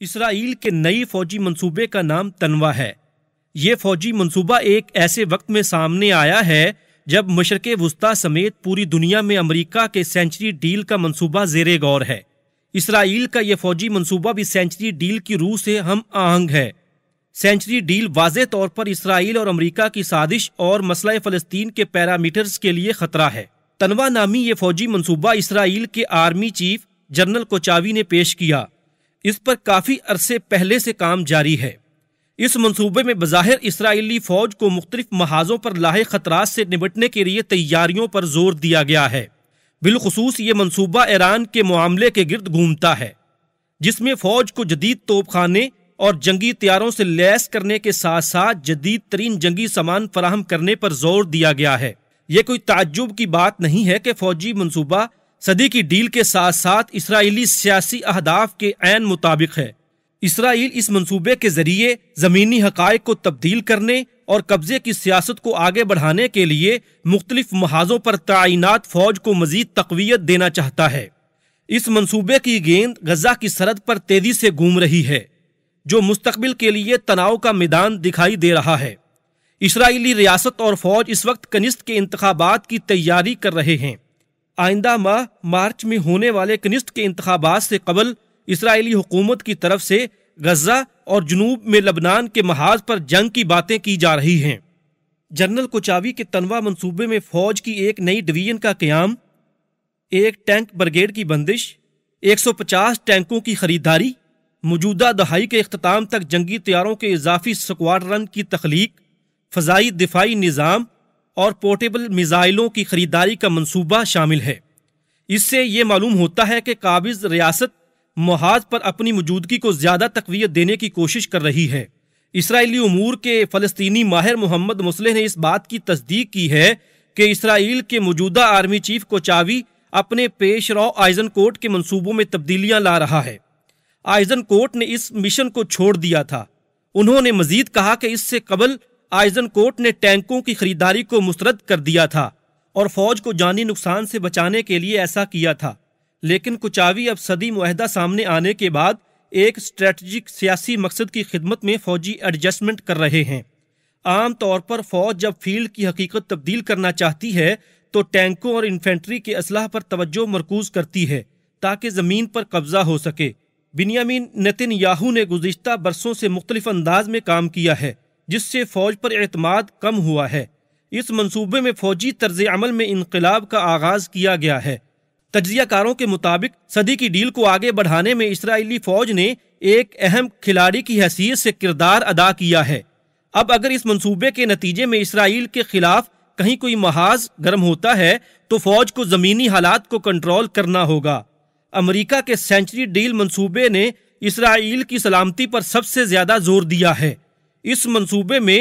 اسرائیل کے نئی فوجی منصوبے کا نام تنوا ہے یہ فوجی منصوبہ ایک ایسے وقت میں سامنے آیا ہے جب مشرق وسطی سمیت پوری دنیا میں امریکہ کے سینچری ڈیل کا منصوبہ زیر غور ہے اسرائیل کا یہ فوجی منصوبہ بھی سینچری ڈیل کی روح سے ہم آہنگ ہے سینچری ڈیل واضح طور پر اسرائیل اور امریکہ کی سازش اور مسئلہ فلسطین کے پیرامیٹرز کے لیے خطرہ ہے تنوع نامی یہ فوجی منصوبہ اسرائیل کے آرمی چیف جنرل کوچاوی نے پیش کیا اس پر کافی عرصے پہلے سے کام جاری ہے اس منصوبے میں بظاہر اسرائیلی فوج کو مختلف محاذوں پر لاہے خطرات سے کے لیے تیاریوں پر زور دیا گیا ہے بالخصوص یہ منصوبہ ایران کے معاملے کے گرد گھومتا ہے جس میں فوج کو جدید توپ خانے اور جنگی تیاروں سے لیس کرنے کے ساتھ ساتھ جدید ترین جنگی سامان فراہم کرنے پر زور دیا گیا ہے یہ کوئی تعجب کی بات نہیں ہے کہ فوجی منصوبہ صدی کی ڈیل کے ساتھ ساتھ اسرائیلی سیاسی اہداف کے عین مطابق ہے اسرائیل اس منصوبے کے ذریعے زمینی حقائق کو تبدیل کرنے اور قبضے کی سیاست کو آگے بڑھانے کے لیے مختلف محاذوں پر تعینات فوج کو مزید تقویت دینا چاہتا ہے اس منصوبے کی گیند غزہ کی سرحد پر تیزی سے گھوم رہی ہے جو مستقبل کے لیے تناؤ کا میدان دکھائی دے رہا ہے اسرائیلی ریاست اور فوج اس وقت کنست کے انتخابات کی تیاری کر رہے ہیں آئندہ ماہ مارچ میں ہونے والے کنسٹ کے انتخابات سے قبل اسرائیلی حکومت کی طرف سے غزہ اور جنوب میں لبنان کے محاذ پر جنگ کی باتیں کی جا رہی ہیں جنرل کوچاوی کے تنوع منصوبے میں فوج کی ایک نئی ڈویژن کا قیام ایک ٹینک برگیڈ کی بندش ایک سو پچاس ٹینکوں کی خریداری موجودہ دہائی کے اختتام تک جنگی طیاروں کے اضافی سکواڈ رن کی تخلیق فضائی دفاعی نظام اور پورٹیبل میزائلوں کی خریداری کا منصوبہ شامل ہے اس سے یہ معلوم ہوتا ہے کہ قابض ریاست محاذ پر اپنی موجودگی کو زیادہ تقویت دینے کی کوشش کر رہی ہے اسرائیلی امور کے فلسطینی ماہر محمد مسلح نے اس بات کی تصدیق کی ہے کہ اسرائیل کے موجودہ آرمی چیف کو چاوی اپنے پیش رو آئزن کوٹ کے منصوبوں میں تبدیلیاں لا رہا ہے آئزن کوٹ نے اس مشن کو چھوڑ دیا تھا انہوں نے مزید کہا کہ اس سے قبل آئزن کوٹ نے ٹینکوں کی خریداری کو مسترد کر دیا تھا اور فوج کو جانی نقصان سے بچانے کے لیے ایسا کیا تھا لیکن کچاوی اب صدی معاہدہ سامنے آنے کے بعد ایک اسٹریٹجک سیاسی مقصد کی خدمت میں فوجی ایڈجسٹمنٹ کر رہے ہیں عام طور پر فوج جب فیلڈ کی حقیقت تبدیل کرنا چاہتی ہے تو ٹینکوں اور انفینٹری کے اسلحہ پر توجہ مرکوز کرتی ہے تاکہ زمین پر قبضہ ہو سکے بنیامین نتن یاہو نے گزشتہ برسوں سے مختلف انداز میں کام کیا ہے جس سے فوج پر اعتماد کم ہوا ہے اس منصوبے میں فوجی طرز عمل میں انقلاب کا آغاز کیا گیا ہے تجزیہ کاروں کے مطابق صدی کی ڈیل کو آگے بڑھانے میں اسرائیلی فوج نے ایک اہم کھلاڑی کی حیثیت سے کردار ادا کیا ہے اب اگر اس منصوبے کے نتیجے میں اسرائیل کے خلاف کہیں کوئی محاذ گرم ہوتا ہے تو فوج کو زمینی حالات کو کنٹرول کرنا ہوگا امریکہ کے سینچری ڈیل منصوبے نے اسرائیل کی سلامتی پر سب سے زیادہ زور دیا ہے اس منصوبے میں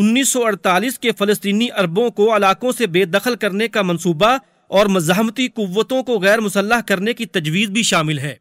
انیس سو اڑتالیس کے فلسطینی عربوں کو علاقوں سے بے دخل کرنے کا منصوبہ اور مزاحمتی قوتوں کو غیر مسلح کرنے کی تجویز بھی شامل ہے